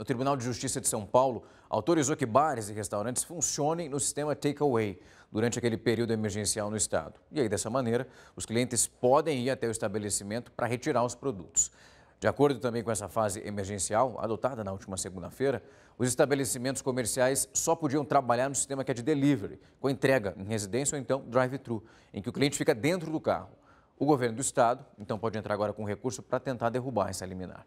O Tribunal de Justiça de São Paulo autorizou que bares e restaurantes funcionem no sistema takeaway durante aquele período emergencial no estado. E aí, dessa maneira, os clientes podem ir até o estabelecimento para retirar os produtos. De acordo também com essa fase emergencial, adotada na última segunda-feira, os estabelecimentos comerciais só podiam trabalhar no sistema que é de delivery, com entrega em residência ou então drive-thru, em que o cliente fica dentro do carro. O governo do estado, então, pode entrar agora com recurso para tentar derrubar essa liminar.